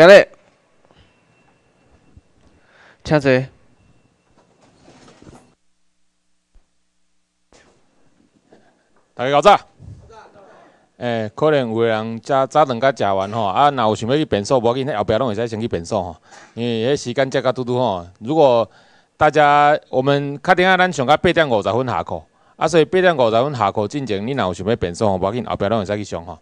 今日，请坐。大家好早。哎，可能有个人早早顿甲食完吼，啊，若有想要去便所，无要紧，后壁拢会使先去便所吼。因为迄时间遮较拄拄吼。如果大家我们确定啊，咱上到八点五十分下课。啊，所以八点五十分下课之前，你若有想要所吼，无要紧，后壁拢会使去上吼。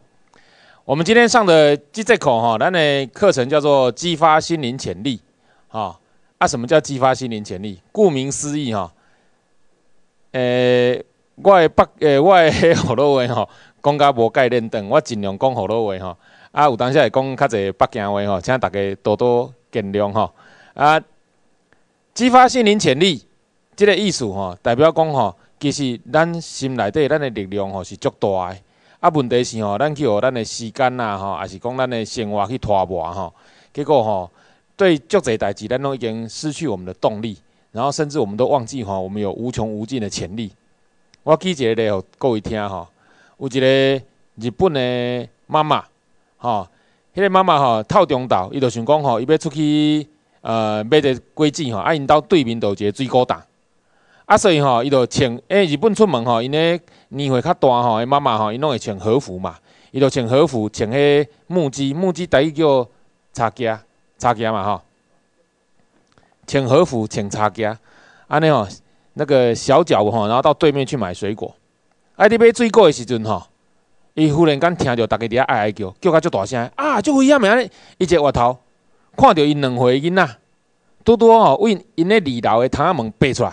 我们今天上的这课哈，咱的课程叫做激发心灵潜力。哈啊，什么叫激发心灵潜力？顾名思义哈。诶，我的北诶我的黑好多话哈，讲甲无概念等，我尽量讲好多话哈。啊，有当时会讲较侪北京话哈，请大家多多见谅吼。啊，激发心灵潜力这个意思吼，代表讲吼，其实咱心内底咱的力量吼是足大。的。啊，问题是吼，咱去互咱的时间啊吼，也是讲咱的生活去拖磨吼，结果吼，对足侪代志，咱拢已经失去我们的动力，然后甚至我们都忘记吼，我们有无穷无尽的潜力。我记个咧，有各位听吼，有一个日本的妈妈，吼，迄个妈妈吼，透中岛，伊就想讲吼，伊要出去，呃，买只果子吼，啊，因到对面就个水果档。啊，所以吼，伊就穿诶日本出门吼，因呢年岁较大吼，因妈妈吼，伊拢会穿和服嘛。伊就穿和服，穿迄木屐，木屐第一叫擦脚，擦脚嘛吼。穿和服，穿擦脚，安尼吼，那个小脚吼，然后到对面去买水果。啊，你买水果的时阵吼，伊忽然间听着大家遐哀哀叫，叫甲足大声，啊，就非安尼，伊只外头看着因两回囡仔，拄拄吼，为因迄二楼的窗仔门爬出来。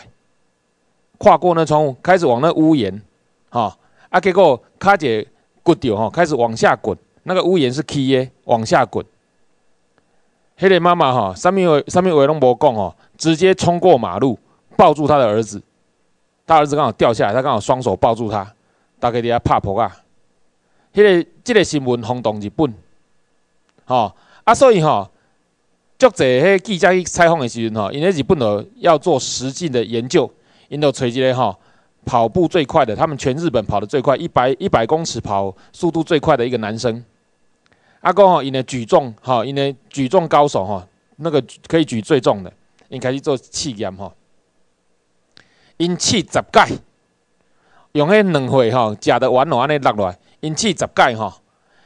跨过那窗户，开始往那屋檐，哈啊！结果卡姐骨头哈开始往下滚，那个屋檐是梯耶，往下滚。黑个妈妈哈上面话上面话拢无讲哦，直接冲过马路，抱住他的儿子。他儿子刚好掉下来，他刚好双手抱住他。大概伫遐拍婆啊！迄个即个新闻轰动日本，吼，啊！所以吼，足侪迄记者去采访的时候，因为日本的要做实际的研究。因都垂一嘞，哈！跑步最快的，他们全日本跑的最快，一百一百公尺跑速度最快的一个男生。阿公吼，因的举重吼，因的举重高手吼，那个可以举最重的，应该是做试验吼，因试十盖，用迄两岁吼，食的完，安尼落来，因试十盖吼，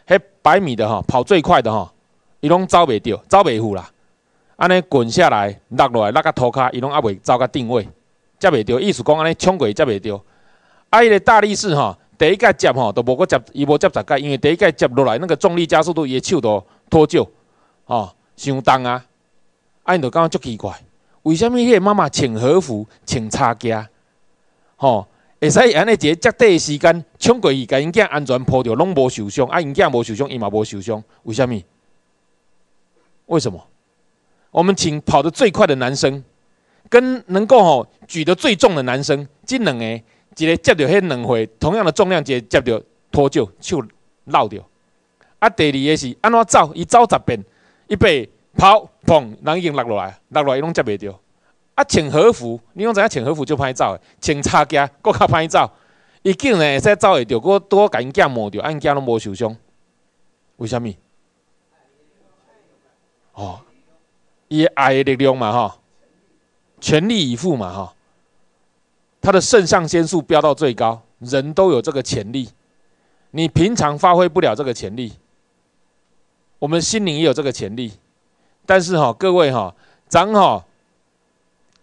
迄百米的吼，跑最快的吼，伊拢走袂着，走袂赴啦。安尼滚下来，落来，落个涂跤，伊拢也袂走到定位。接袂到，意思讲安尼冲过去接袂到。啊，伊个大力士吼，第一界接吼都无个接，伊无接十界，因为第一界接落来那个重力加速度伊的手都脱臼，吼，伤重啊。啊，因就感觉足奇怪，为什物迄个妈妈穿和服穿叉架，吼，会使安尼一个接短的时间冲过伊甲因囝安全抱着，拢无受伤，啊，因囝无受伤，伊嘛无受伤，为什物？为什么？我们请跑得最快的男生。跟能够吼举得最重的男生，这两个一个接着迄两回，同样的重量，一个接着脱臼，手落掉。啊，第二个是安怎走？伊走十遍，伊爬、跑，砰，人已经落下来，落下来伊拢接袂着。啊，穿和服，你拢知影穿和服就歹走的，穿叉架更较歹走。伊竟然会使走会着，佫多甲因囝磨着，按囝拢无受伤。为什么？哦，伊爱的力量嘛，吼。全力以赴嘛，哈。他的肾上腺素飙到最高，人都有这个潜力，你平常发挥不了这个潜力。我们心灵也有这个潜力，但是哈，各位哈，咱哈？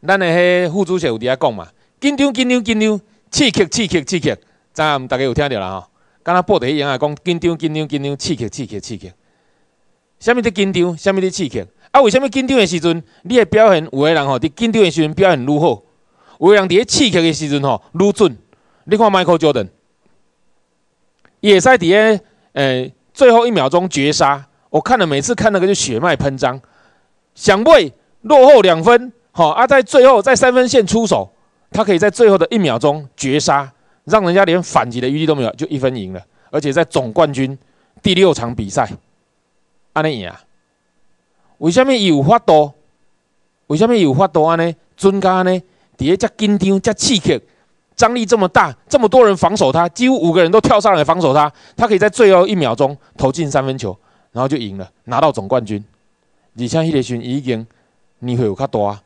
咱的迄副主席有下讲嘛，紧张紧张紧张，刺激刺激刺激，昨暗大家有听到啦，哈，刚才报的一样啊，讲紧张紧张紧张，刺激刺激刺激，什么的紧张，什么的刺激。啊，为什么紧张的时阵，你的表现有个人吼？你紧张的时阵表现如何？有的人伫刺激的时阵吼，越准。你看迈克乔丹，也在在呃最后一秒钟绝杀。我看了每次看那个就血脉喷张，想为落后两分，吼啊，在最后在三分线出手，他可以在最后的一秒钟绝杀，让人家连反击的余地都没有，就一分赢了。而且在总冠军第六场比赛，安尼赢啊！为虾米有法度？为虾米有法度安尼？专家呢？伫诶，只紧张、只刺激、张力这么大，这么多人防守他，几乎五个人都跳上来防守他，他可以在最后一秒钟投进三分球，然后就赢了，拿到总冠军。你个谢霆伊已经年岁有较大，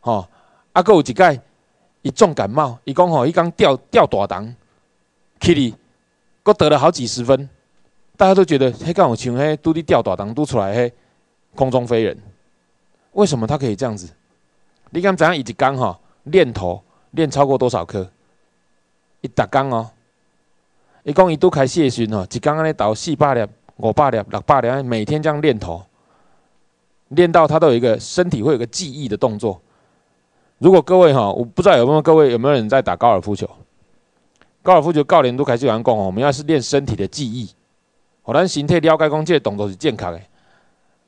吼，啊，佮有一个伊重感冒，伊讲吼，伊讲吊吊大档，去哩，佮得了好几十分，大家都觉得迄个好像迄，拄伫吊大档拄出来嘿。空中飞人，为什么他可以这样子？你知怎样一天竿哈，练头练超过多少颗？一打刚哦，伊讲伊都开的训哦，一天安尼到四百粒、五百粒、六百粒，每天这样练头，练到他都有一个身体会有个记忆的动作。如果各位哈，我不知道有没有各位有没有人在打高尔夫球？高尔夫球教练都开始有人讲哦，我们要是练身体的记忆，好咱形体了解讲，这动作是健康的。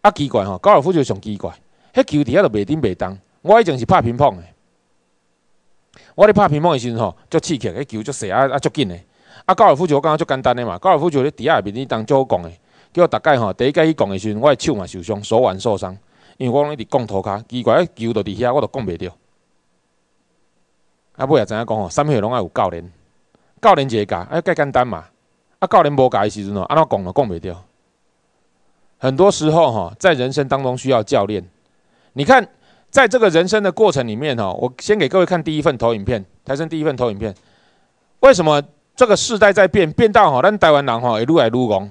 啊，奇怪吼！高尔夫就上奇怪，迄球伫遐都袂顶袂动。我以前是拍乒乓的，我咧拍乒乓的时阵吼，足刺激，迄球足细啊啊足紧的。啊，高尔夫就我感觉足简单的嘛，高尔夫就咧遐下下边哩动足好讲的。叫我大概吼，第一届去讲的时阵，我的手嘛受伤，手腕受伤，因为我拢一直讲涂骹，奇怪，迄球都伫遐，我都讲袂着。啊，我也知影讲吼，啥物拢要有教练，教练就教，啊介简单嘛。啊，教练无教的时阵吼，安怎讲都讲袂着。很多时候，哈，在人生当中需要教练。你看，在这个人生的过程里面，哈，我先给各位看第一份投影片，台生第一份投影片。为什么这个世代在变，变到哈，让台湾人哈，也愈来愈戆？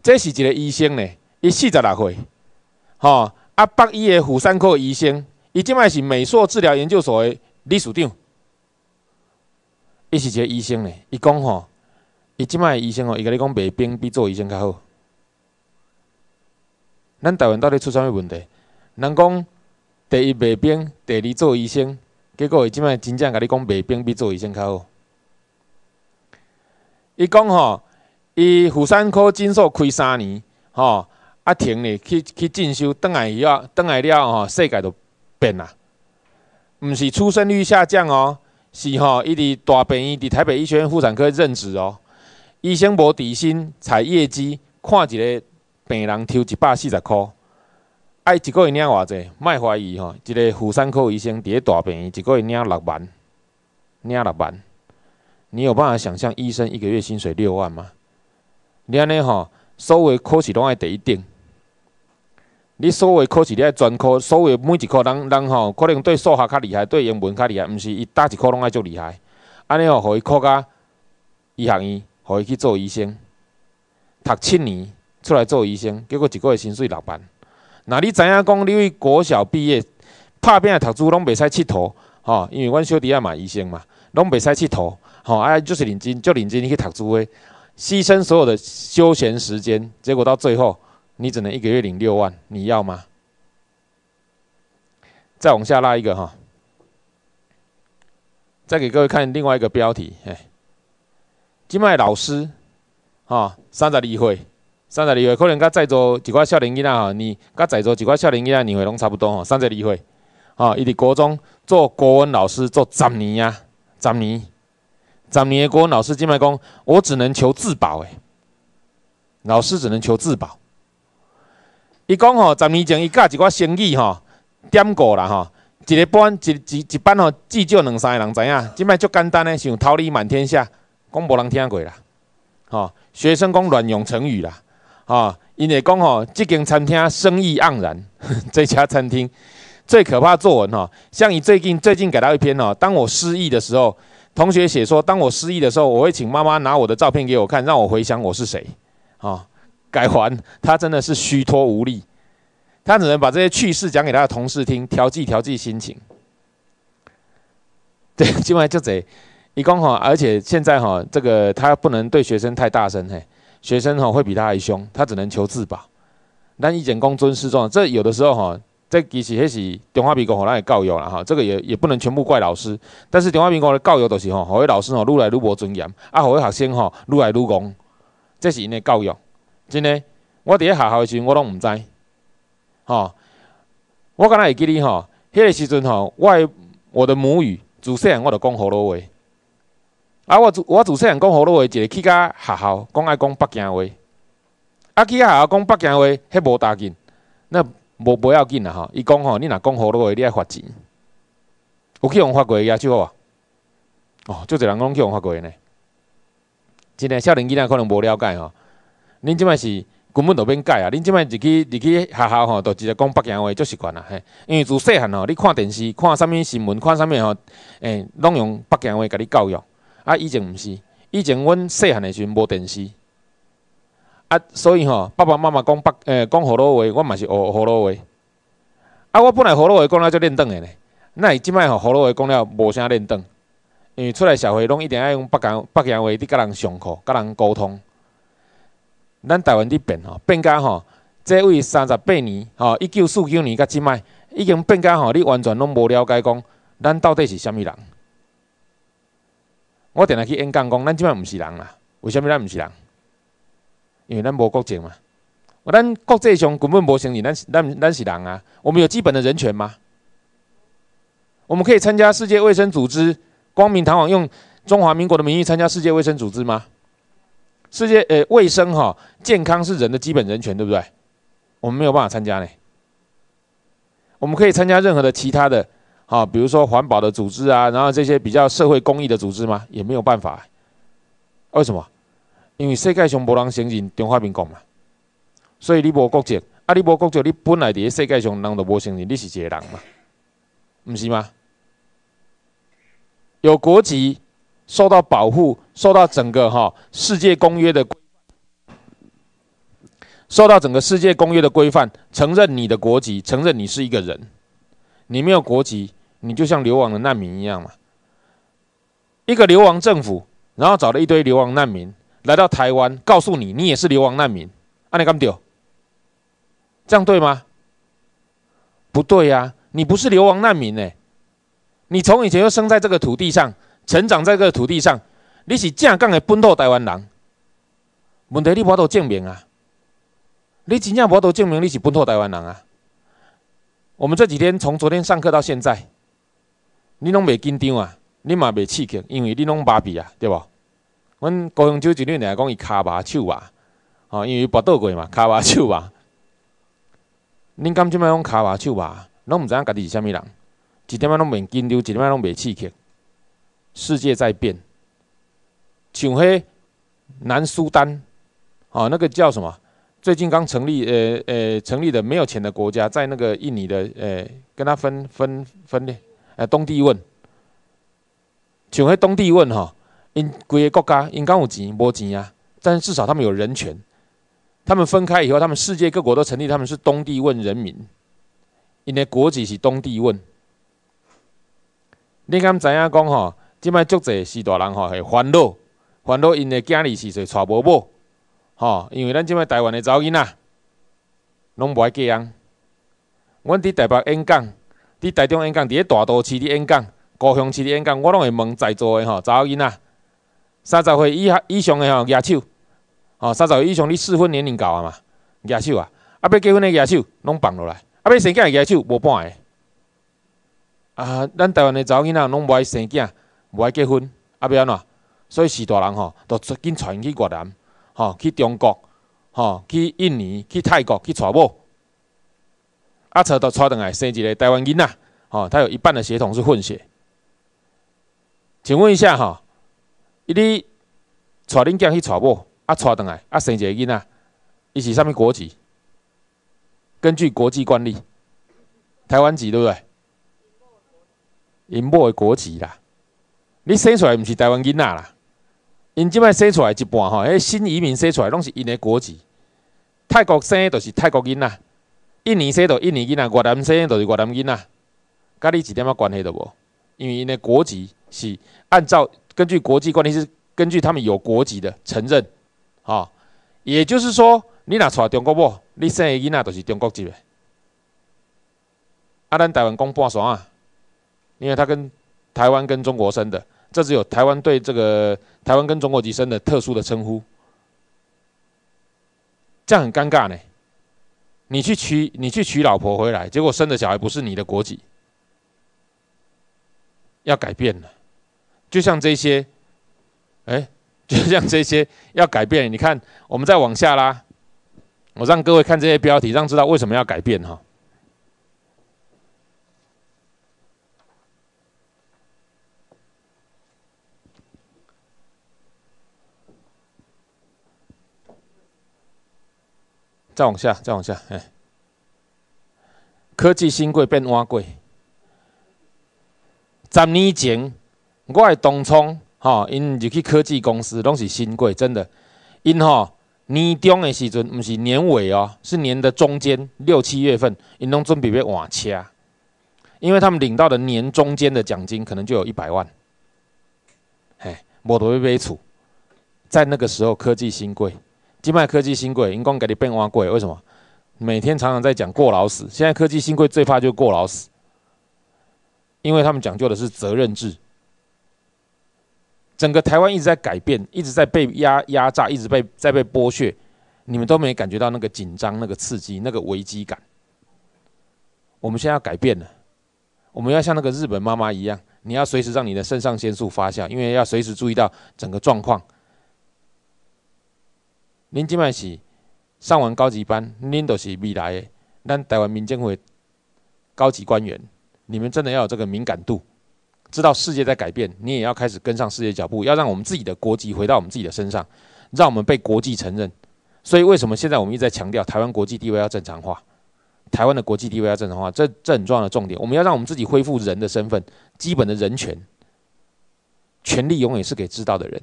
这是一个医生呢，伊四十六岁，哈，阿北医的妇产科医生，伊即卖是美硕治疗研究所的理事长。伊是一个医生呢，伊讲哈。伊即摆医生哦，伊甲你讲卖冰比做医生较好。咱台湾到底出啥物问题？人讲第一卖冰，第二做医生，结果伊即摆真正甲你讲卖冰比做医生较好。伊讲吼，伊妇产科诊所开三年，吼，啊停咧去去进修，等来以后，等来了吼，世界都变啦。毋是出生率下降哦，是吼，伊伫大病院，伫台北医学院妇产科任职哦。医生无底薪，采业绩，看一个病人抽一百四十块，爱一个月领偌济，莫怀疑吼。一个妇产科医生，伫个大病院一个月领六万，领六万。你有办法想象医生一个月薪水六万吗？你安尼吼，所有考试拢爱第一等。你所有考试你爱专科，所有每一科，人人吼，可能对数学较厉害，对英文较厉害，毋是伊搭一科拢爱足厉害。安尼吼，互伊考到医学院。可以去做医生，读七年出来做医生，结果一个月薪水六万。那你知影讲，你国小毕业，拍片读书拢未使佚佗，吼，因为阮小弟也嘛医生嘛，拢未使佚佗，吼，哎，就是认真，足认真去读书诶，牺牲所有的休闲时间，结果到最后，你只能一个月领六万，你要吗？再往下拉一个哈，再给各位看另外一个标题，哎。即摆老师，哦，三十二岁，三十二岁，可能甲在座一寡少年伊仔吼，你甲在座一寡少年伊仔年岁拢差不多吼，三十二岁，哦，伊伫国中做国文老师做十年啊，十年，十年的国文老师即摆讲，我只能求自保诶，老师只能求自保。伊讲吼，十年前伊教一寡生语吼，点过啦吼。一个班一、一、一班吼，至少两三个人知影。即摆足简单诶，像桃李满天下。讲无人听过啦，哈，学生讲乱用成语啦，哈，因为讲吼，这间餐厅生意盎然，这家餐厅，最可怕作文哈，像你最近最近改到一篇哦，当我失意的时候，同学写说，当我失意的时候，我会请妈妈拿我的照片给我看，让我回想我是谁，啊，改还他真的是虚脱无力，他只能把这些趣事讲给他的同事听，调剂调剂心情，对，今晚就这。伊讲哈，而且现在哈，这个他不能对学生太大声，嘿，学生哈会比他还凶，他只能求自保。但一讲公尊师重，这有的时候哈，这其实迄是中华民国吼，咱的教育了哈，这个也也不能全部怪老师。但是中华民国的教育都是吼，好些老师吼，愈来愈无尊严，啊，好些学生吼，愈来愈戆，这是因的教育。真的，我伫咧学校的时阵，我拢毋知，吼，我敢若会记哩吼，迄个时阵吼，我我的母语主汉我都讲好芦话。啊！我主我主，细汉讲福州话，一个去甲学校讲爱讲北京话，啊，去甲学校讲北京话，迄无大紧，那无不要紧啦。吼。伊讲吼，你若讲福州话，你爱罚钱。有去用罚过个也就好啊。哦，就一人讲去用罚过个呢。真个少年囡仔可能无了解吼，恁即摆是根本就免改啊！恁即摆入去入去学校吼，都直接讲北京话就习惯啦。嘿，因为自细汉吼，你看电视、看啥物新闻、看啥物吼，诶，拢用北京话甲你教育。啊，以前毋是，以前阮细汉的时阵无电视，啊，所以吼爸爸妈妈讲北诶讲葫芦话，我嘛是学葫芦话。啊，我本来葫芦话讲了就练字的呢，会即摆吼葫芦话讲了无啥练字，因为出来社会拢一定要用北京北京话伫甲人上课、甲人沟通。咱台湾伫变吼，变甲吼，即位三十八年吼，一九四九年甲即摆已经变甲吼，你完全拢无了解讲咱到底是虾物人。我定来去演讲，讲，咱即摆毋是人啦，为什物咱毋是人？因为咱无国籍嘛，咱国际上根本无承认咱咱咱是人啊。我们有基本的人权吗？我们可以参加世界卫生组织？光明堂网用中华民国的名义参加世界卫生组织吗？世界呃，卫生哈，健康是人的基本人权，对不对？我们没有办法参加呢。我们可以参加任何的其他的。啊，比如说环保的组织啊，然后这些比较社会公益的组织嘛，也没有办法。为什么？因为世界上博人刑警中华民国嘛，所以你无国籍，啊，你无国籍，你本来在世界上人都无承认你是一个人嘛，唔是吗？有国籍，受到保护，受到整个哈世界公约的受到整个世界公约的规范，承认你的国籍，承认你是一个人，你没有国籍。你就像流亡的难民一样嘛，一个流亡政府，然后找了一堆流亡难民来到台湾，告诉你你也是流亡难民，按你干不这样对吗？不对呀，你不是流亡难民哎，你从以前就生在这个土地上，成长在这个土地上，你是正港的本土台湾人。问题你巴都证明啊，你怎样巴都证明你是本土台湾人啊？我们这几天从昨天上课到现在。你拢袂紧张啊，你嘛袂刺激，因为你拢麻痹啊，对无？阮高雄州一年来讲，伊骹麻手啊，哦，因为跋倒过嘛，骹麻手啊。恁敢即摆拢骹麻手啊，拢毋知影家己是虾物人，一点仔拢袂紧张，一点仔拢袂刺激。世界在变，像迄南苏丹，哦，那个叫什么？最近刚成立，呃呃，成立的没有钱的国家，在那个印尼的，呃，跟他分分分裂。啊，东帝汶，像迄东帝汶吼，因规个国家因敢有钱无钱啊，但是至少他们有人权。他们分开以后，他们世界各国都成立，他们是东帝汶人民，因的国籍是东帝汶。你敢知影讲吼，即摆足侪是大人吼，会烦恼，烦恼因的囝儿是谁娶无某，吼，因为咱即摆台湾的某囡仔拢无爱嫁人。阮伫台北演讲。伫台中演讲，伫咧大都市咧演讲，高雄市咧演讲，我拢会问在座的吼，查某囡仔三十岁以下以上的吼，举手，吼三十岁以上你适婚年龄到啊嘛，举手啊，啊要结婚的举手，拢放落来，啊要生囝的举手，无半个。啊，咱台湾的查某囡仔拢无爱生囝，无爱结婚，啊要安怎？所以是大人吼，都赶紧传去越南，吼，去中国，吼，去印尼，去泰国，去娶某。阿揣到带转来生一个台湾囡仔哦，他有一半的血统是混血。请问一下吼，伊哩带恁囝去娶某，啊，带转来啊，生一个囡仔，伊是啥物国籍？根据国际惯例，台湾籍对不对？因某的国籍啦，你生出来毋是台湾囡啦。因即摆生出来一半吼，迄新移民生出来拢是因的国籍。泰国生的都是泰国囡仔。印尼生的印尼囡仔，越南说的是越南囡仔，跟你一点关系都无？因为因的国籍是按照根据国际惯例是根据他们有国籍的承认，啊，也就是说你哪娶中国某，你生的囡仔都是中国籍。啊，咱台湾公半山啊，因为他跟台湾跟中国生的，这只有台湾对这个台湾跟中国籍生的特殊的称呼，这样很尴尬呢。你去娶你去娶老婆回来，结果生的小孩不是你的国籍，要改变了，就像这些，哎，就像这些要改变。你看，我们再往下拉，我让各位看这些标题，让知道为什么要改变哈。再往下，再往下，哎，科技新贵变挖贵。十年前，我东冲，哦，因入去科技公司，拢是新贵，真的。因吼年中的时阵，毋是年尾哦，是年的中间六七月份，因拢准备要换车，因为他们领到的年中间的奖金，可能就有一百万。哎，摸到一买厝，在那个时候，科技新贵。金脉科技新贵，荧光给你变挖贵，为什么？每天常常在讲过劳死，现在科技新贵最怕就过劳死，因为他们讲究的是责任制。整个台湾一直在改变，一直在被压压榨，一直被在被剥削，你们都没感觉到那个紧张、那个刺激、那个危机感。我们现在要改变了，我们要像那个日本妈妈一样，你要随时让你的肾上腺素发酵，因为要随时注意到整个状况。您这卖是上完高级班，您都是未来的咱台湾民建会高级官员。你们真的要有这个敏感度，知道世界在改变，你也要开始跟上世界脚步，要让我们自己的国籍回到我们自己的身上，让我们被国际承认。所以为什么现在我们一再强调台湾国际地位要正常化，台湾的国际地位要正常化？这这很重要的重点。我们要让我们自己恢复人的身份，基本的人权权利，永远是给知道的人。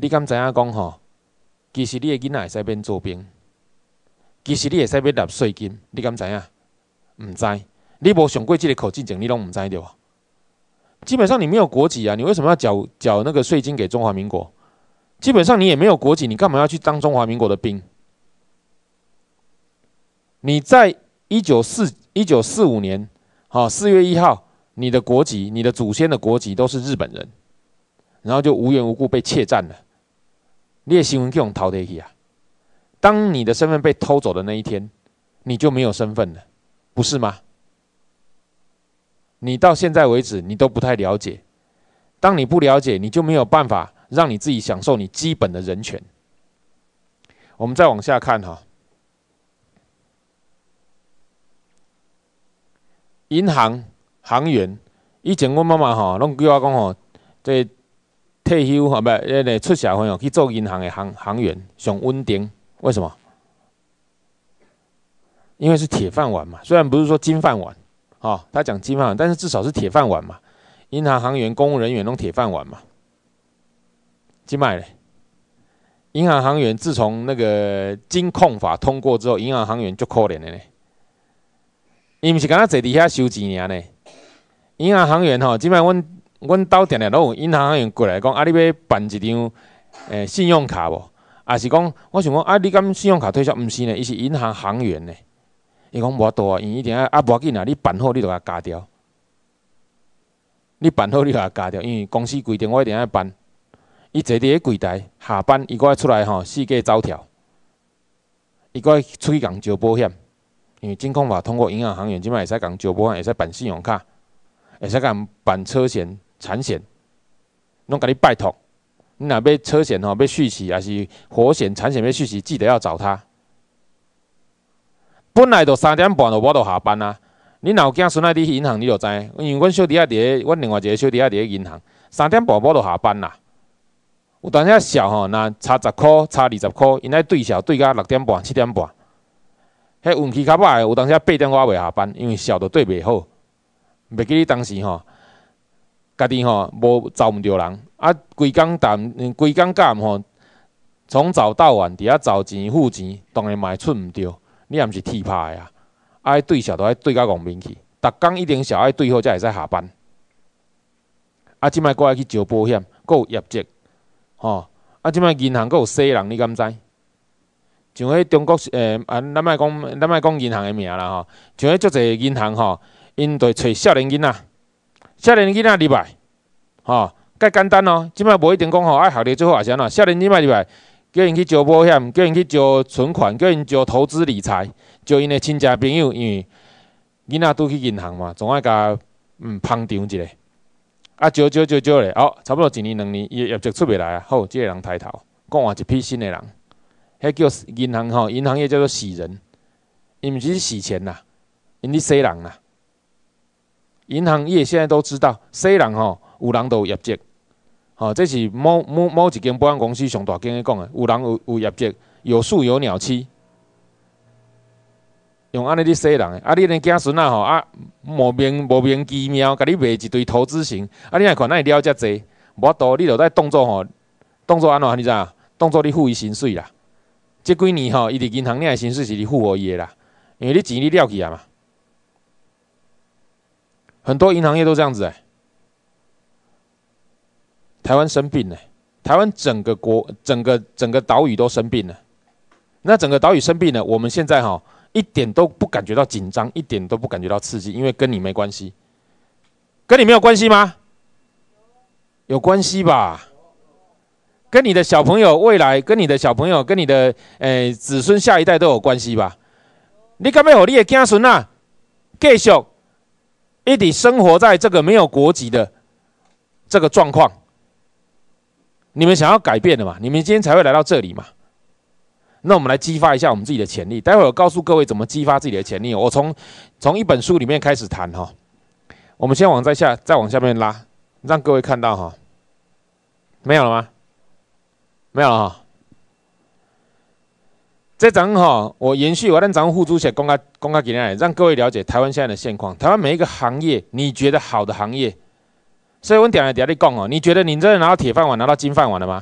你敢知影？讲吼，其实你的囡仔会塞变做兵，其实你也会塞变纳税金。你敢知影？唔知。你播熊过记个口气，讲你拢唔知了。基本上你没有国籍啊，你为什么要缴缴那个税金给中华民国？基本上你也没有国籍，你干嘛要去当中华民国的兵？你在一九四一九四五年，好四月一号，你的国籍、你的祖先的国籍都是日本人，然后就无缘无故被窃占了。列新闻各种饕餮气啊！当你的身份被偷走的那一天，你就没有身份了，不是吗？你到现在为止，你都不太了解。当你不了解，你就没有办法让你自己享受你基本的人权。我们再往下看哈。银行行员，以前我妈妈哈，拢叫我讲吼，这。退休哈不，那个出社会哦，去做银行的行行员，上稳定。为什么？因为是铁饭碗嘛，虽然不是说金饭碗，哦，他讲金饭碗，但是至少是铁饭碗嘛。银行行员、公务人员拢铁饭碗嘛。金麦嘞，银行行员自从那个金控法通过之后，银行行员就可怜了嘞。伊毋是刚刚坐地下收钱尔呢？银行行员吼，即摆阮阮兜店定拢有银行行员过来讲，啊，你要办一张诶信用卡无？啊，是讲我想讲，啊，你敢信用卡推销毋是呢？伊是银行行员呢。伊讲无多，伊一定啊，啊无要紧啊，你办好你就甲加掉。你办好你就甲加掉，因为公司规定我一定要办。伊坐伫迄柜台下班，伊个出来吼，四界走跳。伊个出去人招保险，因为监控法通过银行行员，即摆会使共招保险，会使办信用卡，使是讲办车险。产险，拢跟你拜托，你若要车险吼，要续期，还是活险、产险要续期，记得要找他。本来都三点半就我都下班啦。你有惊，孙仔伫去银行你就知，因为阮小弟伫咧，阮另外一个小弟伫咧银行，三点半我就下班啦。有当时少吼，那差十箍、差二十箍，因爱对少对到六点半、七点半。迄运气较歹，有当时八点我未下班，因为少就对袂好。袂记你当时吼。家己吼无招毋对人，啊，规工谈，规工干吼，从早到晚伫遐找钱付钱，当然会出毋对。你也毋是奇拍的啊，对小都爱对甲戆面去，逐工一定小爱对好才会使下班。啊，即摆过来去招保险，佮有业绩，吼，啊，即摆银行佮有洗人，你敢知？像迄中国诶，咱莫讲咱莫讲银行诶名啦吼，像迄足侪银行吼，因着揣少年囡仔。少年囡仔入来，吼，介简单哦。即摆无一定讲吼爱学历最好也是安怎。少年今卖入来，叫因去招保险，叫因去招存款，叫因招投资理财，叫因的亲戚朋友，因为囡仔拄去银行嘛，总爱甲嗯捧场一下。啊，招招招招咧，哦，差不多一年两年业业绩出袂来啊，好，即个人抬头，讲换一批新的人，迄叫银行吼，银行业叫做死人，伊毋是死钱啦，因伫洗人啦。银行业现在都知道，衰人吼有人有业绩，吼这是某某某一间保险公司上大的讲的，有人有有业绩，有树有鸟栖，用安尼去说人，啊你那家孙啊吼啊，莫名莫名其妙，甲你卖一堆投资型，啊你若看，那你了遮济，无多，你就在动作吼，动作安怎，你知影，动作你付伊薪水啦，即几年吼，伊伫银行领的薪水是富伊的啦，因为你钱你了去啊嘛。很多银行业都这样子哎，台湾生病了，台湾整个国、整个整个岛屿都生病了。那整个岛屿生病了，我们现在哈一点都不感觉到紧张，一点都不感觉到刺激，因为跟你没关系，跟你没有关系吗？有关系吧，跟你的小朋友未来，跟你的小朋友，跟你的诶子孙下一代都有关系吧。你干要和你的子孙啊继续？一得生活在这个没有国籍的这个状况，你们想要改变的嘛？你们今天才会来到这里嘛？那我们来激发一下我们自己的潜力。待会儿我告诉各位怎么激发自己的潜力。我从从一本书里面开始谈哈。我们先往在下，再往下面拉，让各位看到哈。没有了吗？没有了哈。这张哈，我延续我那张互助写公开公开给大家，让各位了解台湾现在的现况。台湾每一个行业，你觉得好的行业，所以我点了点的讲哦，你觉得你这拿到铁饭碗、拿到金饭碗了吗？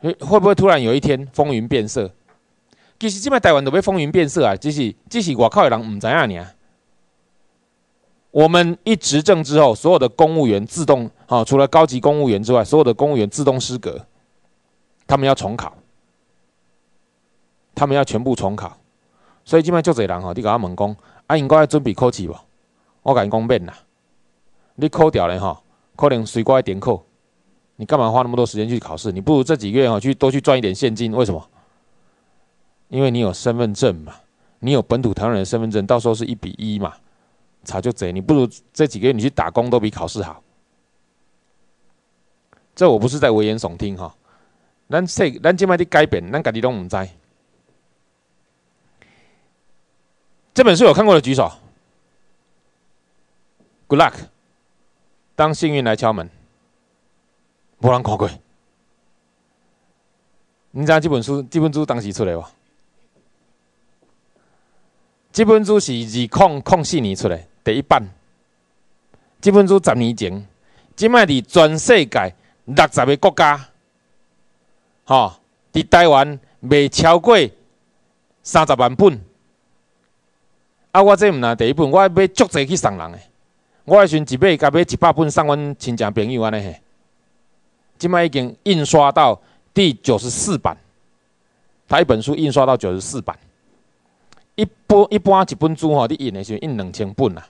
会会不会突然有一天风云变色？其实这卖台湾都被风云变色啊！只是只是外靠的人唔知阿你啊！我们一执政之后，所有的公务员自动啊，除了高级公务员之外，所有的公务员自动失格，他们要重考。他们要全部重考，所以这摆足侪人吼，你跟我问讲啊，英国要准备考试无？我讲英讲免啦，你考掉了吼，可能随过一点考，你干嘛花那么多时间去考试？你不如这几个月吼去多去赚一点现金，为什么？因为你有身份证嘛，你有本土台湾人身份证，到时候是一比一嘛，查就贼。你不如这几个月你去打工都比考试好。这我不是在危言耸听哈，咱这咱即摆伫改变，咱家己拢毋知。这本书有看过的举手。Good luck，当幸运来敲门。无人看过。你知道这本书？这本书当时出来无？这本书是二零零四年出来第一版。这本书十年前，这卖伫全世界六十个国家，哦，伫台湾未超过三十万本。啊！我这毋但第一本，我要逐个去送人。我时阵一买，甲买一百本送阮亲戚朋友安尼嘿。即摆已经印刷到第九十四版，他一本书印刷到九十四版。一般一般一本书吼，你印时就印两千本啦。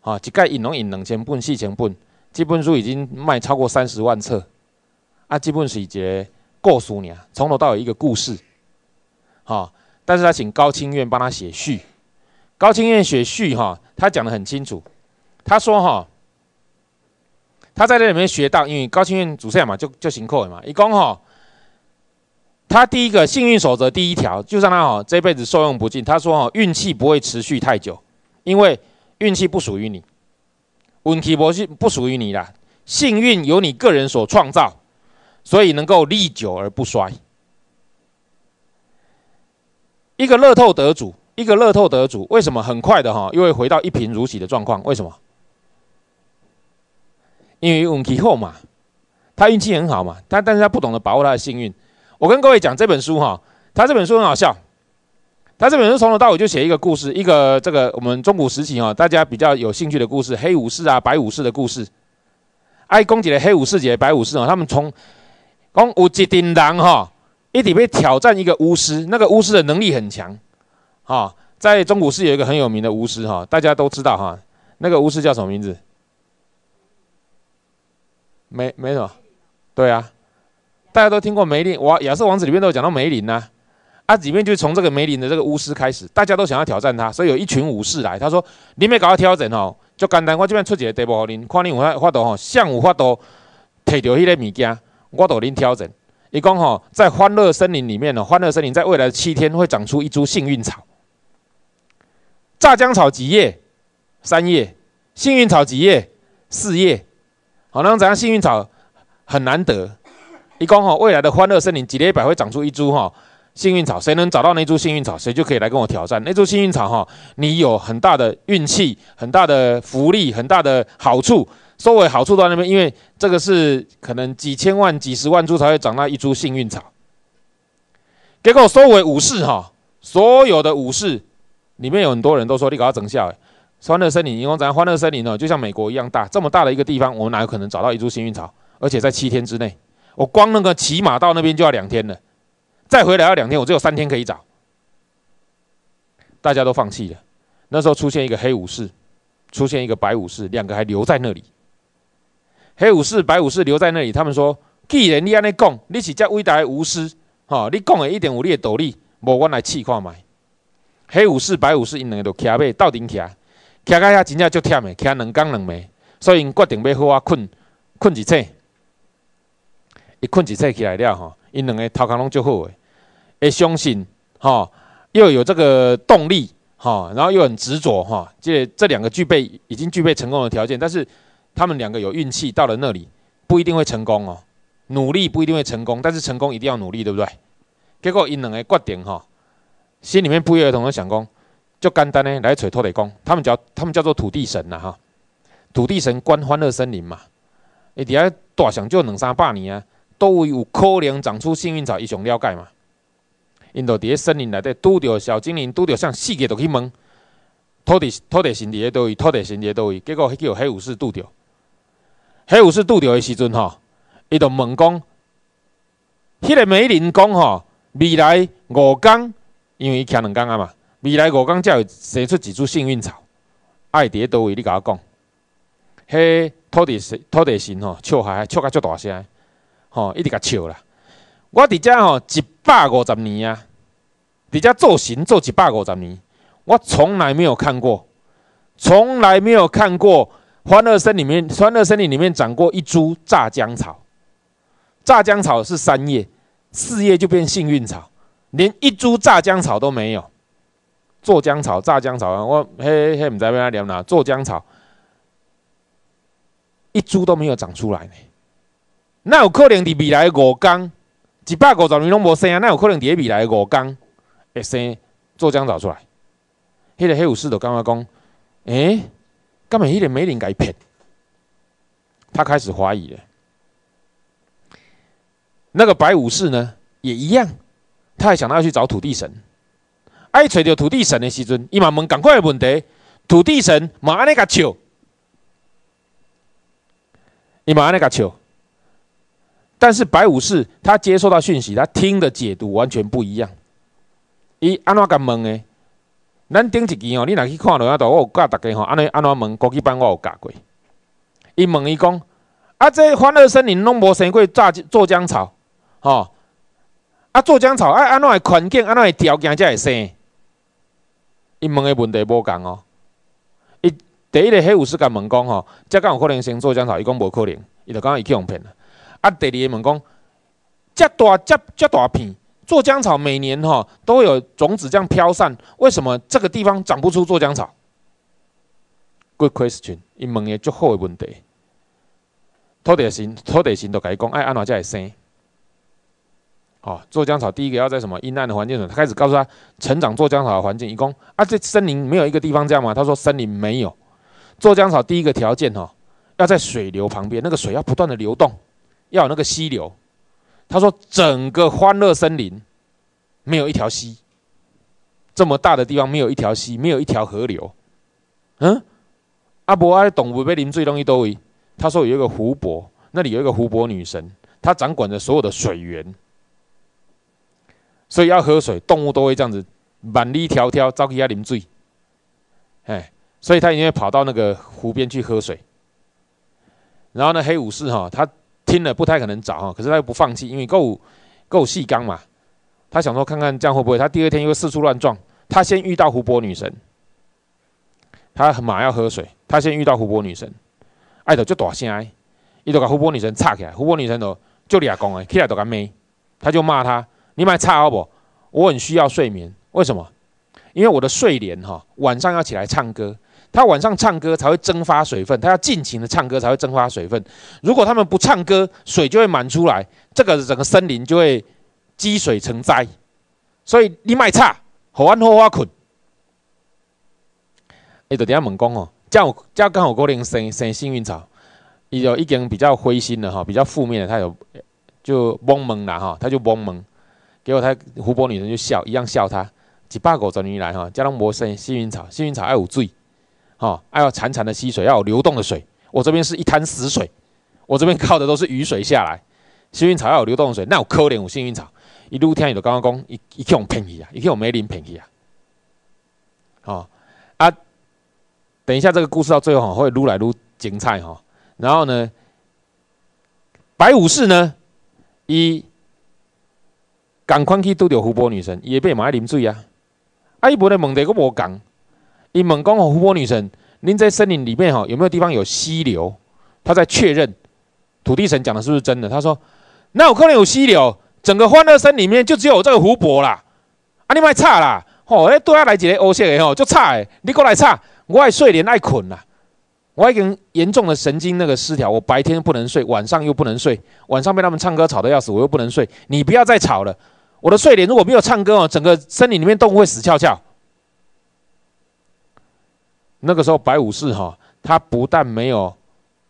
吼，一届印拢印两千本、四千本。即本书已经卖超过三十万册。啊，即本是一个故事，从头到尾一个故事。吼，但是他请高清院帮他写序。高清院雪序哈，他讲的很清楚。他说哈，他在这里面学到，因为高清院主持人嘛，就就行课嘛，一共哈。他第一个幸运守则第一条，就让他哈这辈子受用不尽。他说哈，运气不会持续太久，因为运气不属于你，运气不是不属于你啦，幸运由你个人所创造，所以能够历久而不衰。一个乐透得主。一个乐透得主，为什么很快的哈，又会回到一贫如洗的状况？为什么？因为运气好嘛，他运气很好嘛，但但是他不懂得把握他的幸运。我跟各位讲这本书哈，他这本书很好笑，他这本书从头到尾就写一个故事，一个这个我们中古时期哈，大家比较有兴趣的故事，黑武士啊、白武士的故事，爱攻击的黑武士、姐白武士啊，他们从讲有一叮狼哈，一直被挑战一个巫师，那个巫师的能力很强。啊，在中古市有一个很有名的巫师，哈，大家都知道哈。那个巫师叫什么名字？梅梅什么？对啊，大家都听过梅林。哇，《亚瑟王子》里面都有讲到梅林呐。啊，里面就是从这个梅林的这个巫师开始，大家都想要挑战他，所以有一群武士来。他说：“你们搞个挑战哦，就简单，我这边出几个题目给你，看你有法发到吼，像有发到，摕到迄个物件，我都给你挑战。伊讲吼，在欢乐森林里面哦，欢乐森林在未来的七天会长出一株幸运草。”炸浆草几叶，三叶；幸运草几叶，四叶。好，那怎样？幸运草很难得。一共哈，未来的欢乐森林几内百会长出一株哈幸运草，谁能找到那株幸运草，谁就可以来跟我挑战。那株幸运草哈，你有很大的运气、很大的福利、很大的好处。收尾好处到那边，因为这个是可能几千万、几十万株才会长那一株幸运草。给我收尾武士哈，所有的武士。里面有很多人都说你搞要整下哎！欢乐森林，你为咱欢乐森林哦，就像美国一样大，这么大的一个地方，我们哪有可能找到一株幸运草？而且在七天之内，我光那个骑马到那边就要两天了，再回来要两天，我只有三天可以找。大家都放弃了。那时候出现一个黑武士，出现一个白武士，两个还留在那里。黑武士、白武士留在那里，他们说：“既然你安尼讲，你是这伟大的巫师，哈，你讲的一点有你的道理，我来试看卖。”黑武士、白武士因两个都徛马到阵徛，徛到遐真正足忝的，徛两工两暝，所以因决定要好我困，困一撮，一困一撮起来了吼，因两个头壳拢足好的，诶，相信哈，又有这个动力哈，然后又很执着哈，这这两个具备已经具备成功的条件，但是他们两个有运气到了那里不一定会成功哦，努力不一定会成功，但是成功一定要努力，对不对？结果因两个决定吼。心里面不约而同的想讲，就简单呢来锤土地公，他们叫他们叫做土地神呐，哈，土地神管欢乐森林嘛。伊伫遐大上做两三百年啊，都有可能长出幸运草，伊想了解嘛。因就伫咧森林内底拄到小精灵，拄到上世界都去问，土地土地神伫咧倒位，土地神伫咧倒位，结果迄叫黑武士拄到，黑武士拄到的时阵吼，伊就问讲，迄个美人讲吼，未来五工。因为伊倚两工啊嘛，未来五工才有生出几株幸运草。爱迪多位，你甲我讲，嘿，土地神，土地神吼，笑嗨，笑甲遮大声，吼，一直甲笑啦。我伫遮吼一百五十年啊，伫遮做神做一百五十年，我从来没有看过，从来没有看过欢乐森林里面，欢乐森林里面长过一株炸浆草。炸浆草是三叶，四叶就变幸运草。连一株榨姜草都没有，做姜草、榨姜草啊！我嘿嘿嘿，唔知边个聊哪？做姜草一株都没有长出来呢。那有可能伫未来五工，一百五十年拢无生啊？那有可能伫未来五工会生做姜草出来？那个黑武士就感觉讲，哎，根本迄个没人该骗，他开始怀疑了。那个白武士呢，也一样。他还想到要去找土地神，爱找着土地神的时阵，伊嘛问赶快问题，土地神嘛安尼个笑，伊嘛安尼个笑。但是白武士他接收到讯息，他听的解读完全不一样。伊安怎个问的？咱顶一期哦，你若去看落我有教大家吼，安尼安怎问国际班我有教过。伊问伊讲，啊这欢乐森林拢无生过炸做浆草，吼。啊，做浆草，哎，安怎的环境，安怎的条件才会生？伊问的问题无共哦。伊第一个黑武士甲问讲，吼，遮敢有可能生做浆草，伊讲无可能，伊就讲伊去用骗了。啊，第二个问讲，遮大、遮遮大片做浆草，每年吼都会有种子这样飘散，为什么这个地方长不出做浆草？Good question，伊问的足好的问题。土地神，土地神就甲伊讲，哎，安怎才会生？哦，做江草第一个要在什么阴暗的环境中，他开始告诉他成长做江草的环境一共啊，这森林没有一个地方这样嘛？他说森林没有。做江草第一个条件哈，要在水流旁边，那个水要不断的流动，要有那个溪流。他说整个欢乐森林没有一条溪，这么大的地方没有一条溪，没有一条河流。嗯，阿伯，懂不？被林最容易多会。他说有一个湖泊，那里有一个湖泊女神，她掌管着所有的水源。所以要喝水，动物都会这样子，满地迢迢，遭急要淋水，哎，所以他因为跑到那个湖边去喝水。然后呢，黑武士哈，他听了不太可能找哈，可是他又不放弃，因为够够细钢嘛，他想说看看这样会不会。他第二天又四处乱撞，他先遇到湖泊女神，他马要喝水，他先遇到湖泊女神，爱豆就大声，来，伊就甲湖泊女神叉起来，湖泊女神都就你公啊，起来都甲骂，他就骂他。你买差好不？我很需要睡眠，为什么？因为我的睡莲哈，晚上要起来唱歌，它晚上唱歌才会蒸发水分，它要尽情的唱歌才会蒸发水分。如果它们不唱歌，水就会满出来，这个整个森林就会积水成灾。所以你买差，好安好花困。你等底猛攻哦？这样这样刚好可能生生幸运草。有一间比较灰心的哈，比较负面的，它有就懵懵了哈，它就懵懵。结果，他湖泊女神就笑，一样笑他。几百狗十年来，哈，叫上魔生幸运草，幸运草爱有醉，哈，爱要潺潺的溪水，要有流动的水。我这边是一滩死水，我这边靠的都是雨水下来。幸运草要有流动的水，那我可怜我幸运草，一路听你的刚刚讲，一一用骗去啊，一去我梅林骗去啊，好啊。等一下这个故事到最后会撸来撸精彩哈。然后呢，白武士呢，一。赶快去度着湖泊女神，也被马上淋水啊！阿姨婆呢，猛地个我讲，伊猛讲湖泊女神，您在森林里面吼有没有地方有溪流？他在确认土地神讲的是不是真的？他说：那有可能有溪流，整个欢乐森里面就只有这个湖泊啦！啊，你莫吵啦！吼，来对下来一个乌色的吼，就吵的，你过来吵，我爱睡莲爱困啦！我已经严重的神经那个失调，我白天不能睡，晚上又不能睡，晚上被他们唱歌吵得要死，我又不能睡，你不要再吵了！我的睡莲如果没有唱歌哦，整个森林里面动物会死翘翘。那个时候白武士哈，他不但没有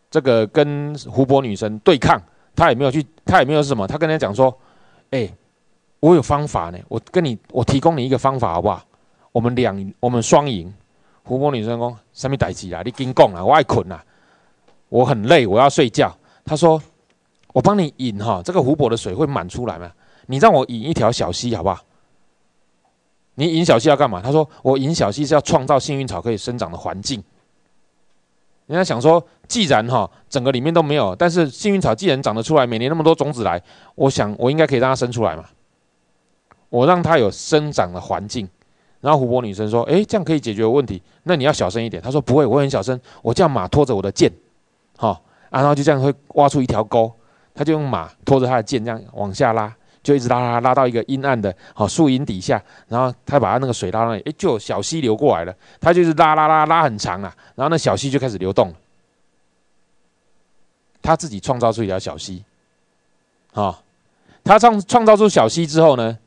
这个跟湖泊女神对抗，他也没有去，他也没有什么，他跟人家讲说：“哎，我有方法呢，我跟你，我提供你一个方法好不好？我们两，我们双赢。”湖泊女神说：“什么代志啊？你跟讲啊，我爱困啊，我很累，我要睡觉。”他说：“我帮你引哈，这个湖泊的水会满出来吗？”你让我引一条小溪，好不好？你引小溪要干嘛？他说：“我引小溪是要创造幸运草可以生长的环境。”人家想说，既然哈整个里面都没有，但是幸运草既然长得出来，每年那么多种子来，我想我应该可以让它生出来嘛。我让它有生长的环境。然后胡波女生说：“诶，这样可以解决问题。”那你要小声一点。他说：“不会，我很小声。我叫马拖着我的剑，哈啊，然后就这样会挖出一条沟。他就用马拖着他的剑，这样往下拉。”就一直拉拉拉到一个阴暗的哦树荫底下，然后他把他那个水拉那里，哎，就有小溪流过来了。他就是拉拉拉拉很长啊，然后那小溪就开始流动了。他自己创造出一条小溪，啊，他创创造出小溪之后呢，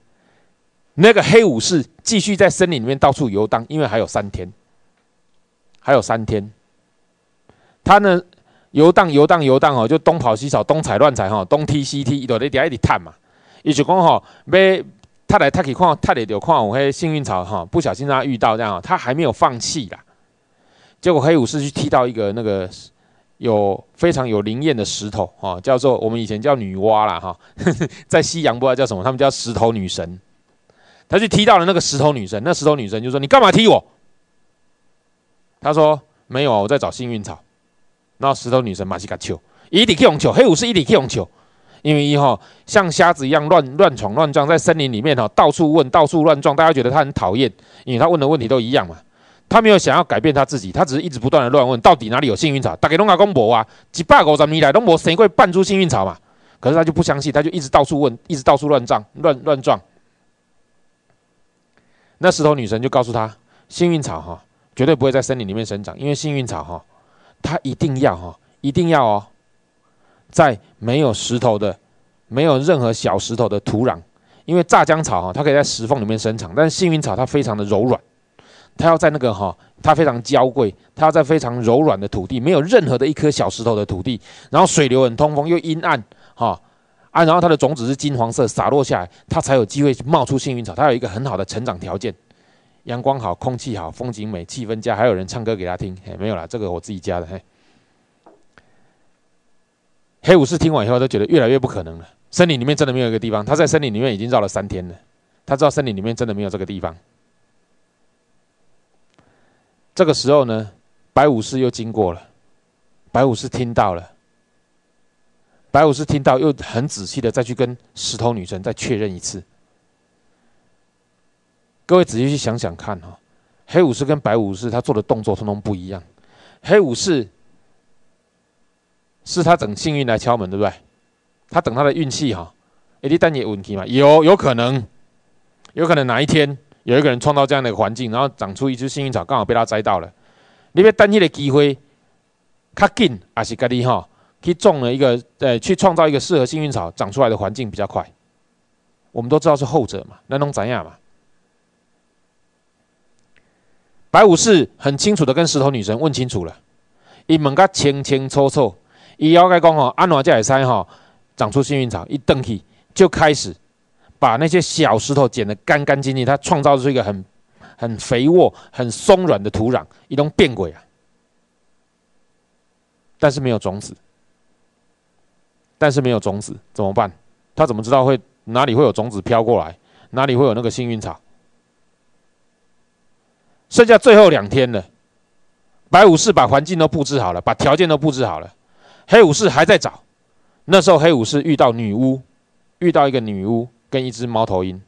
那个黑武士继续在森林里面到处游荡，因为还有三天，还有三天，他呢游荡游荡游荡哦，就东跑西跑，东踩乱踩哈，东踢西踢，都在底下一直探嘛。一直讲吼，要他来他去看，他来就看我黑幸运草哈，不小心他遇到这样，他还没有放弃啦。结果黑武士去踢到一个那个有非常有灵验的石头哈，叫做我们以前叫女娲啦哈，在西洋不知道叫什么，他们叫石头女神。他去踢到了那个石头女神，那石头女神就说：“你干嘛踢我？”他说：“没有啊，我在找幸运草。”然后石头女神马西卡丘一粒踢红球，黑武士一粒踢红球。因为一哈像瞎子一样乱乱闯乱撞在森林里面哈到处问到处乱撞，大家觉得他很讨厌，因为他问的问题都一样嘛，他没有想要改变他自己，他只是一直不断的乱问到底哪里有幸运草。大家龙卡公伯啊，几百五十年来？龙伯谁会扮出幸运草嘛？可是他就不相信，他就一直到处问，一直到处乱撞乱乱撞。那石头女神就告诉他，幸运草哈绝对不会在森林里面生长，因为幸运草哈，它一定要哈一定要哦。在没有石头的、没有任何小石头的土壤，因为炸浆草哈，它可以在石缝里面生长。但是幸运草它非常的柔软，它要在那个哈，它非常娇贵，它要在非常柔软的土地，没有任何的一颗小石头的土地，然后水流很通风又阴暗哈啊，然后它的种子是金黄色洒落下来，它才有机会冒出幸运草，它有一个很好的成长条件：阳光好、空气好、风景美、气氛佳，还有人唱歌给它听。嘿，没有了，这个我自己加的嘿。黑武士听完以后，都觉得越来越不可能了。森林里面真的没有一个地方，他在森林里面已经绕了三天了，他知道森林里面真的没有这个地方。这个时候呢，白武士又经过了，白武士听到了，白武士听到又很仔细的再去跟石头女神再确认一次。各位仔细去想想看哈，黑武士跟白武士他做的动作，通通不一样。黑武士。是他等幸运来敲门，对不对？他等他的运气哈。哎，你等也问题嘛？有有可能，有可能哪一天有一个人创造这样的环境，然后长出一株幸运草，刚好被他摘到了。你别等你个机会，他紧还是跟你哈去种了一个呃，去创造一个适合幸运草长出来的环境比较快。我们都知道是后者嘛，那弄怎样嘛？白武士很清楚的跟石头女神问清楚了，伊某个清清楚楚。一摇盖讲吼，安诺加尔塞吼长出幸运草，一登起就开始把那些小石头捡得干干净净，他创造出一个很很肥沃、很松软的土壤，一种变轨啊。但是没有种子，但是没有种子怎么办？他怎么知道会哪里会有种子飘过来，哪里会有那个幸运草？剩下最后两天了，白武士把环境都布置好了，把条件都布置好了。黑武士还在找，那时候黑武士遇到女巫，遇到一个女巫跟一只猫头鹰，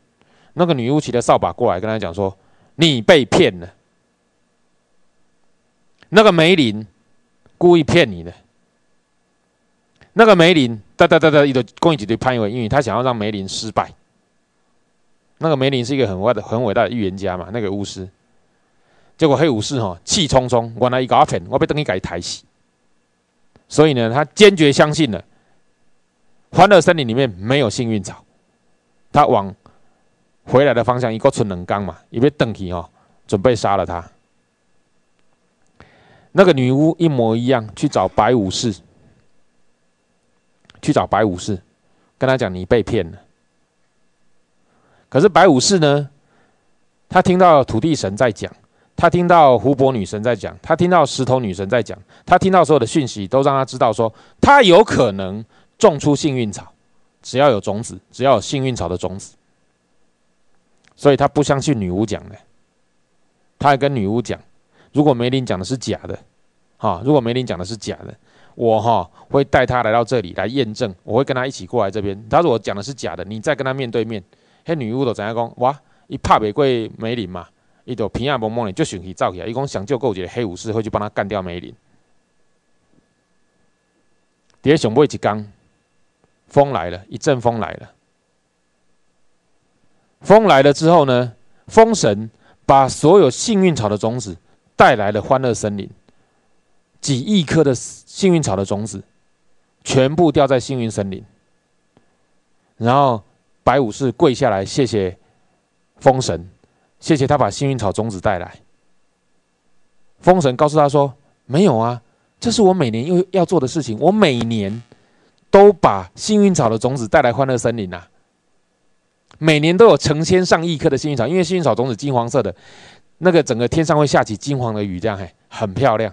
那个女巫骑着扫把过来跟他讲说：“你被骗了，那个梅林故意骗你的，那个梅林哒哒哒哒一堆攻击队潘伟，因为他想要让梅林失败。那个梅林是一个很伟大的、很伟大的预言家嘛，那个巫师。结果黑武士哈气冲冲，原来一个阿扁，我被等于给他抬死。”所以呢，他坚决相信了《欢乐森林》里面没有幸运草。他往回来的方向，一个纯能刚嘛，一为邓奇哦，准备杀了他。那个女巫一模一样，去找白武士，去找白武士，跟他讲你被骗了。可是白武士呢，他听到土地神在讲。他听到湖泊女神在讲，他听到石头女神在讲，他听到所有的讯息都让他知道说，他有可能种出幸运草，只要有种子，只要有幸运草的种子，所以他不相信女巫讲的，他还跟女巫讲，如果梅林讲的是假的，哈，如果梅林讲的是假的，我哈会带他来到这里来验证，我会跟他一起过来这边，他说我讲的是假的，你再跟他面对面，嘿，女巫都怎样讲，哇，一怕玫瑰梅林嘛？伊就片啊无摸的，就想去造起来。伊讲想救够一个黑武士会去帮他干掉梅林。第想不了一天，风来了一阵风来了。风来了之后呢，风神把所有幸运草的种子带来了欢乐森林，几亿颗的幸运草的种子全部掉在幸运森林。然后白武士跪下来，谢谢风神。谢谢他把幸运草种子带来。风神告诉他说：“没有啊，这是我每年又要做的事情。我每年都把幸运草的种子带来欢乐森林啊，每年都有成千上亿颗的幸运草，因为幸运草种子金黄色的，那个整个天上会下起金黄的雨，这样嘿，很漂亮。”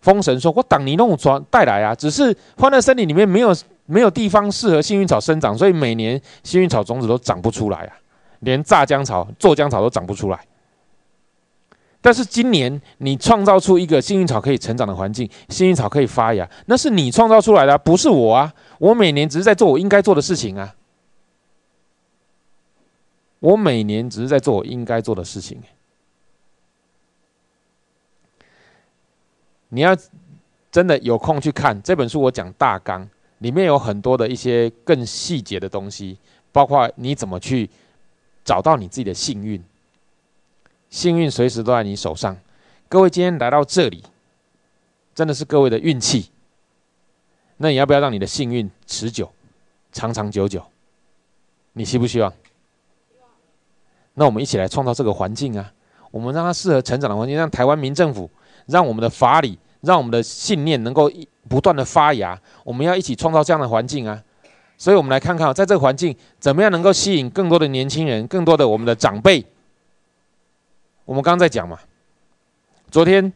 风神说：“我挡你弄船带来啊，只是欢乐森林里面没有没有地方适合幸运草生长，所以每年幸运草种子都长不出来啊。”连榨姜草、做姜草都长不出来。但是今年你创造出一个幸运草可以成长的环境，幸运草可以发芽，那是你创造出来的，不是我啊！我每年只是在做我应该做的事情啊。我每年只是在做我应该做的事情。你要真的有空去看这本书，我讲大纲里面有很多的一些更细节的东西，包括你怎么去。找到你自己的幸运，幸运随时都在你手上。各位今天来到这里，真的是各位的运气。那你要不要让你的幸运持久、长长久久？你希不希望？那我们一起来创造这个环境啊！我们让它适合成长的环境，让台湾民政府、让我们的法理、让我们的信念能够不断的发芽。我们要一起创造这样的环境啊！所以，我们来看看，在这个环境怎么样能够吸引更多的年轻人，更多的我们的长辈。我们刚刚在讲嘛，昨天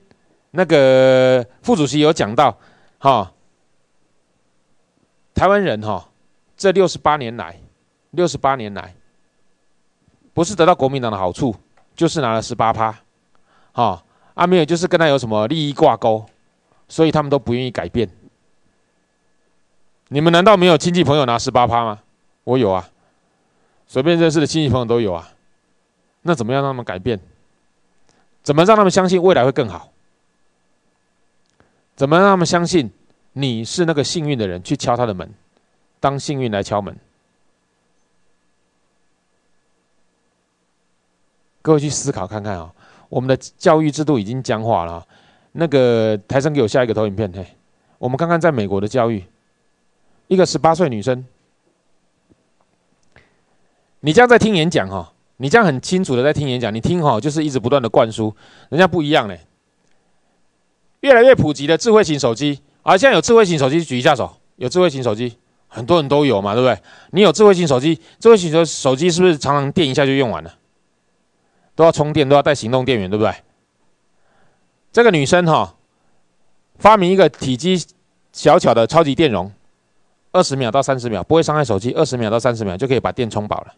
那个副主席有讲到，哈，台湾人哈，这六十八年来，六十八年来，不是得到国民党的好处，就是拿了十八趴，哈，阿米尔就是跟他有什么利益挂钩，所以他们都不愿意改变。你们难道没有亲戚朋友拿十八趴吗？我有啊，随便认识的亲戚朋友都有啊。那怎么样让他们改变？怎么让他们相信未来会更好？怎么让他们相信你是那个幸运的人去敲他的门，当幸运来敲门？各位去思考看看啊。我们的教育制度已经僵化了。那个台生给我下一个投影片，嘿，我们看看在美国的教育。一个十八岁女生，你这样在听演讲哈，你这样很清楚的在听演讲，你听哈就是一直不断的灌输，人家不一样嘞，越来越普及的智慧型手机，啊，现在有智慧型手机举一下手，有智慧型手机，很多人都有嘛，对不对？你有智慧型手机，智慧型的手机是不是常常电一下就用完了，都要充电，都要带行动电源，对不对？这个女生哈，发明一个体积小巧的超级电容。二十秒到三十秒不会伤害手机，二十秒到三十秒就可以把电充饱了，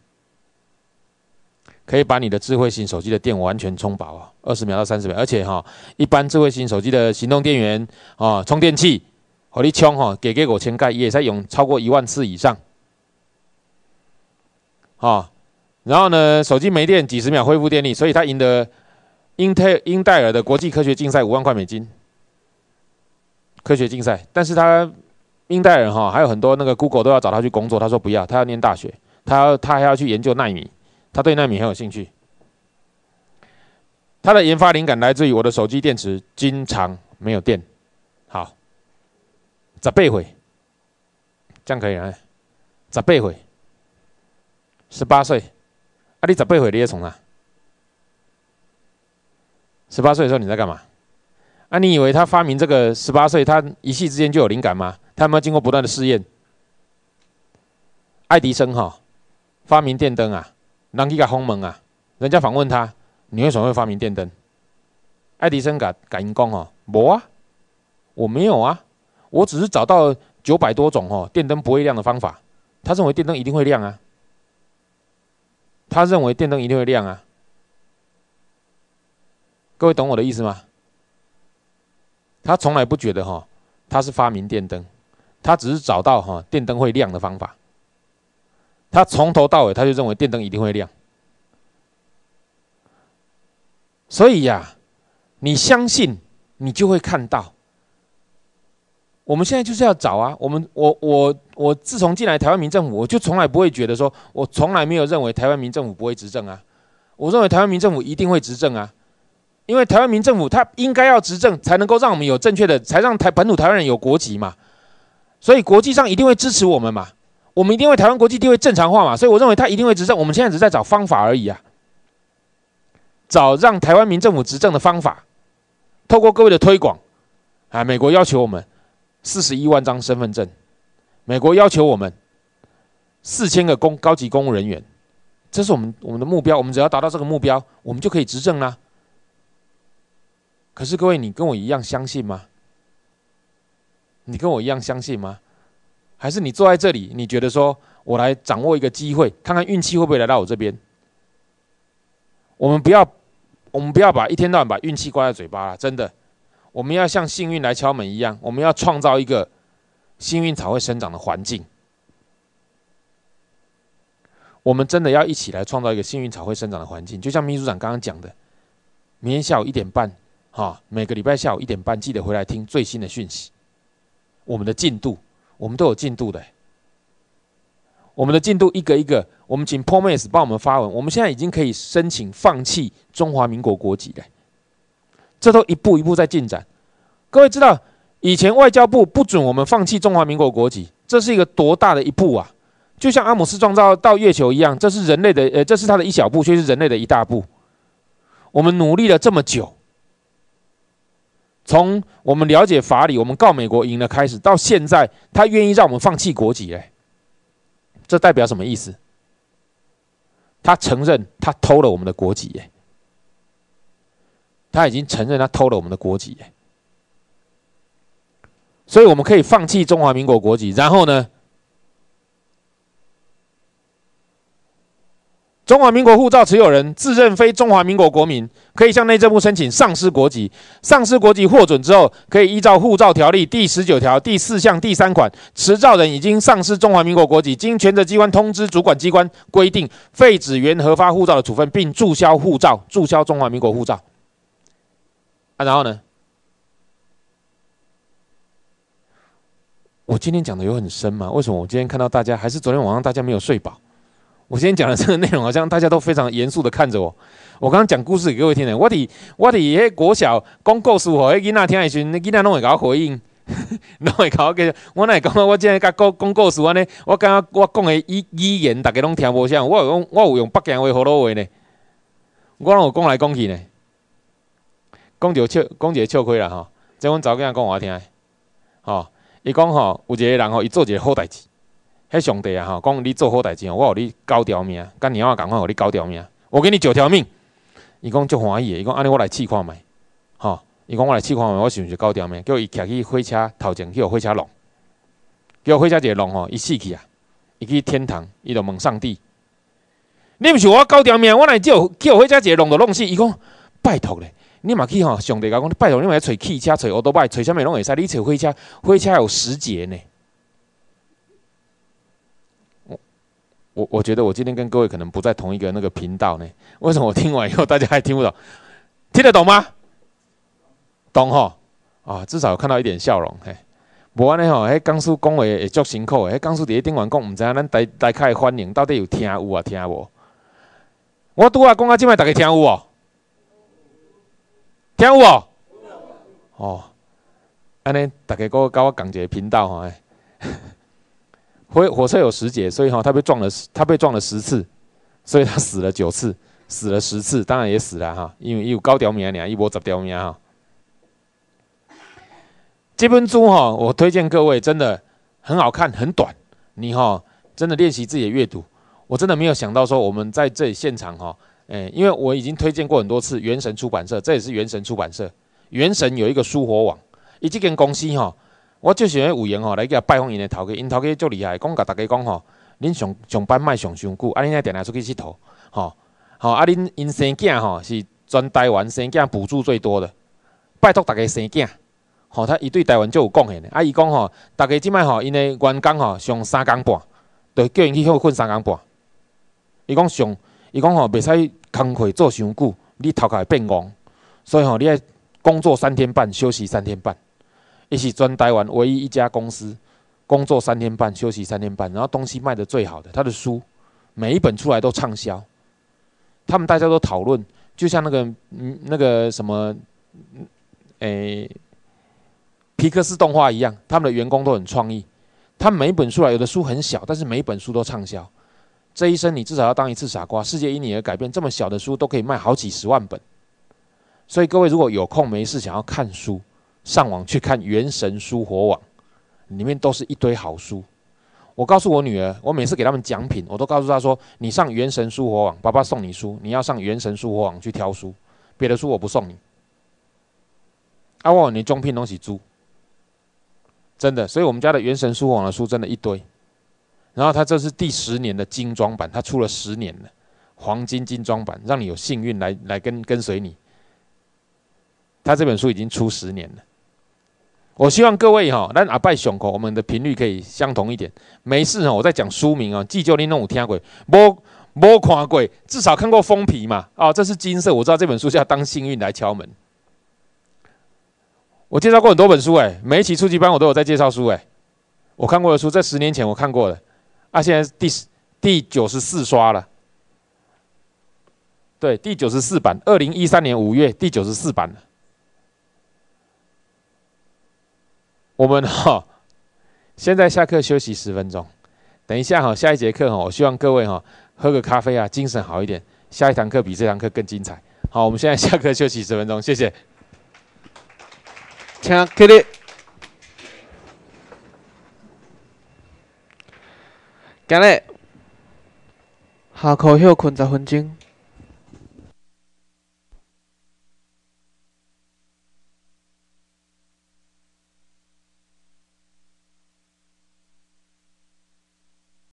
可以把你的智慧型手机的电完全充饱哦。二十秒到三十秒，而且哈，一般智慧型手机的行动电源啊充电器火力充哈，给给我千盖也在用超过一万次以上。哈，然后呢，手机没电几十秒恢复电力，所以他赢得英特尔英戴尔的国际科学竞赛五万块美金。科学竞赛，但是他。英代人哈，还有很多那个 Google 都要找他去工作，他说不要，他要念大学，他要他还要去研究纳米，他对纳米很有兴趣。他的研发灵感来自于我的手机电池经常没有电，好，咋八岁，这样可以啊，咋八岁，十八岁，啊你咋八岁你也从哪？十八岁的时候你在干嘛？啊你以为他发明这个十八岁他一夕之间就有灵感吗？他们要经过不断的试验。爱迪生哈，发明电灯啊，人一个红门啊，人家访问他，你为什么会发明电灯？爱迪生敢敢硬讲哦，没啊，我没有啊，我只是找到九百多种哦电灯不会亮的方法，他认为电灯一定会亮啊，他认为电灯一定会亮啊，各位懂我的意思吗？他从来不觉得哈，他是发明电灯。他只是找到哈电灯会亮的方法。他从头到尾他就认为电灯一定会亮。所以呀，你相信你就会看到。我们现在就是要找啊，我们我我我自从进来台湾民政府，我就从来不会觉得说，我从来没有认为台湾民政府不会执政啊。我认为台湾民政府一定会执政啊，因为台湾民政府他应该要执政才能够让我们有正确的，才让台本土台湾人有国籍嘛。所以国际上一定会支持我们嘛？我们一定会台湾国际地位正常化嘛？所以我认为他一定会执政。我们现在只在找方法而已啊，找让台湾民政府执政的方法。透过各位的推广，啊，美国要求我们四十一万张身份证，美国要求我们四千个公高级公务人员，这是我们我们的目标。我们只要达到这个目标，我们就可以执政啦。可是各位，你跟我一样相信吗？你跟我一样相信吗？还是你坐在这里，你觉得说我来掌握一个机会，看看运气会不会来到我这边？我们不要，我们不要把一天到晚把运气挂在嘴巴了。真的，我们要像幸运来敲门一样，我们要创造一个幸运草会生长的环境。我们真的要一起来创造一个幸运草会生长的环境。就像秘书长刚刚讲的，明天下午一点半，哈，每个礼拜下午一点半，记得回来听最新的讯息。我们的进度，我们都有进度的。我们的进度一个一个，我们请 p r o Mace 帮我们发文。我们现在已经可以申请放弃中华民国国籍了。这都一步一步在进展。各位知道，以前外交部不准我们放弃中华民国国籍，这是一个多大的一步啊！就像阿姆斯壮到到月球一样，这是人类的呃，这是他的一小步，却是人类的一大步。我们努力了这么久。从我们了解法理，我们告美国赢了开始，到现在他愿意让我们放弃国籍哎，这代表什么意思？他承认他偷了我们的国籍哎，他已经承认他偷了我们的国籍哎，所以我们可以放弃中华民国国籍，然后呢？中华民国护照持有人自认非中华民国国民，可以向内政部申请丧失国籍。丧失国籍获准之后，可以依照护照条例第十九条第四项第三款，持照人已经丧失中华民国国籍，经权责机关通知主管机关，规定废止原核发护照的处分，并注销护照，注销中华民国护照。啊，然后呢？我今天讲的有很深吗？为什么我今天看到大家还是昨天晚上大家没有睡饱？我今天讲的这个内容，好像大家都非常严肃的看着我。我刚刚讲故事给各位听的，我伫我伫迄国小讲故事吼，迄囡仔听一寻，囡仔拢会甲我回应，拢会甲我讲。我感讲我之前甲故讲故事安尼，我感觉我讲的语语言大家拢听无像，我有用我有用北京话、葫芦话呢，我拢有讲来讲去呢，讲着笑，讲着笑亏啦吼。即阮早讲讲我听，的，吼，伊讲吼，有一个人吼，伊做一个好代志。迄上帝啊，吼，讲你做好代志吼，我互你九条命，甲鸟仔共话，我你九条命。我给你九条命。伊讲足欢喜，伊讲，安尼我来试看卖，吼，伊讲我来试看卖，我是毋是九条命？叫伊骑去火车头前去，互火车弄，叫火车一弄吼，伊死去啊，伊去天堂，伊就问上帝，你毋是我九条命，我来叫叫火车一弄就弄死。伊讲拜托咧。你嘛去吼，上帝甲讲，拜托，你去找汽车，找乌托拜，找虾米拢会使，你找火车，火车有时节呢。我我觉得我今天跟各位可能不在同一个那个频道呢，为什么我听完以后大家还听不懂？听得懂吗？懂吼啊，至少看到一点笑容。嘿。无安尼吼，迄江苏讲话也足辛苦诶，迄江苏第一顶完讲，毋知影咱大大概欢迎到底有听有啊？听无？我拄啊讲啊，即摆大家听有哦？听有哦？哦，安尼大家哥甲我讲一个频道吼。火火车有十节，所以哈，他被撞了他被撞了十次，所以他死了九次，死了十次，当然也死了哈。因为有高调名啊，一波十调名哈。这本书哈，我推荐各位，真的很好看，很短。你哈，真的练习自己的阅读。我真的没有想到说，我们在这里现场哈，哎，因为我已经推荐过很多次，原神出版社，这也是原神出版社。原神有一个书火网，以及跟公司哈。我就是咧有闲吼来去啊拜访因的头家，因头家足厉害，讲甲大家讲吼，恁上上班莫上伤久，啊恁爱定定出去佚佗，吼，吼啊恁因生囝吼是全台湾生囝补助最多的，拜托大家生囝，吼他伊对台湾就有贡献的，啊伊讲吼，大家即摆吼因的员工吼上三工半，就叫因去休困三工半，伊讲上，伊讲吼袂使工课做伤久，你头壳会变戆，所以吼你爱工作三天半，休息三天半。一起专呆完，唯一一家公司工作三天半，休息三天半，然后东西卖的最好的，他的书每一本出来都畅销。他们大家都讨论，就像那个嗯那个什么，诶皮克斯动画一样，他们的员工都很创意。他每本出来，有的书很小，但是每本书都畅销。这一生你至少要当一次傻瓜，世界因你而改变。这么小的书都可以卖好几十万本，所以各位如果有空没事想要看书。上网去看《元神书火网》，里面都是一堆好书。我告诉我女儿，我每次给他们奖品，我都告诉她说：“你上《元神书火网》，爸爸送你书。你要上《元神书火网》去挑书，别的书我不送你。”啊，旺，你中聘东西租，真的。所以，我们家的《元神书火网》的书真的一堆。然后，他这是第十年的精装版，他出了十年了，黄金精装版，让你有幸运来来跟跟随你。他这本书已经出十年了。我希望各位哈，咱阿拜胸口，我们的频率可以相同一点，没事哈。我在讲书名啊，记就你那种听过，无无看过，至少看过封皮嘛。哦，这是金色，我知道这本书叫《当幸运来敲门》。我介绍过很多本书，哎，每一期初级班我都有在介绍书，哎，我看过的书，在十年前我看过的，啊，现在第第九十四刷了。对，第九十四版，二零一三年五月第九十四版了。我们哈，现在下课休息十分钟。等一下哈，下一节课哈，我希望各位哈喝个咖啡啊，精神好一点。下一堂课比这堂课更精彩。好，我们现在下课休息十分钟，谢谢。请起位，今日下课休困十分钟。